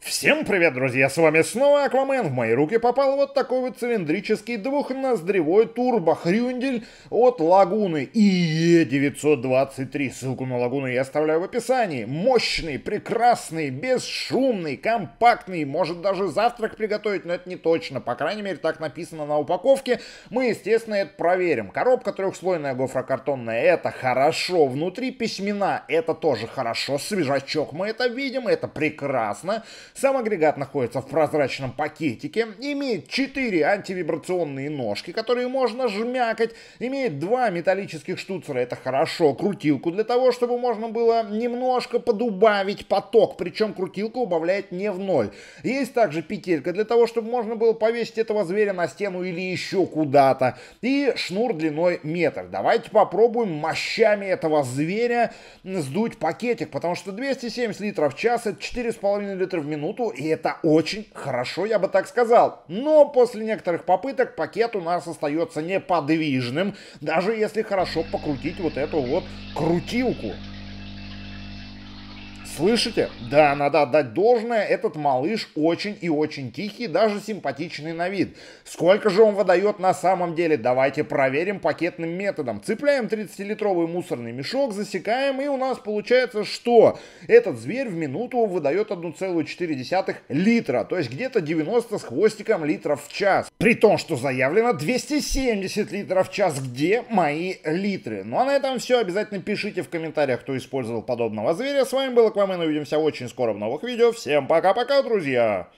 Всем привет, друзья, с вами снова Аквамен. В мои руки попал вот такой вот цилиндрический двухноздревой Хрюндель от Лагуны ИЕ-923. Ссылку на Лагуну я оставляю в описании. Мощный, прекрасный, бесшумный, компактный, может даже завтрак приготовить, но это не точно. По крайней мере, так написано на упаковке. Мы, естественно, это проверим. Коробка трехслойная гофрокартонная, это хорошо. Внутри письмена, это тоже хорошо. Свежачок, мы это видим, это прекрасно. Сам агрегат находится в прозрачном пакетике, имеет 4 антивибрационные ножки, которые можно жмякать, имеет два металлических штуцера, это хорошо, крутилку для того, чтобы можно было немножко подубавить поток, причем крутилка убавляет не в ноль. Есть также петелька для того, чтобы можно было повесить этого зверя на стену или еще куда-то. И шнур длиной метр. Давайте попробуем мощами этого зверя сдуть пакетик, потому что 270 литров в час это 4,5 литра в минуту минуту, и это очень хорошо, я бы так сказал. Но после некоторых попыток пакет у нас остается неподвижным, даже если хорошо покрутить вот эту вот крутилку. Слышите? Да, надо отдать должное, этот малыш очень и очень тихий, даже симпатичный на вид. Сколько же он выдает на самом деле? Давайте проверим пакетным методом. Цепляем 30-литровый мусорный мешок, засекаем, и у нас получается, что этот зверь в минуту выдает 1,4 литра, то есть где-то 90 с хвостиком литров в час. При том, что заявлено 270 литров в час, где мои литры? Ну а на этом все. Обязательно пишите в комментариях, кто использовал подобного зверя. С вами был Аквамен. Увидимся очень скоро в новых видео. Всем пока-пока, друзья!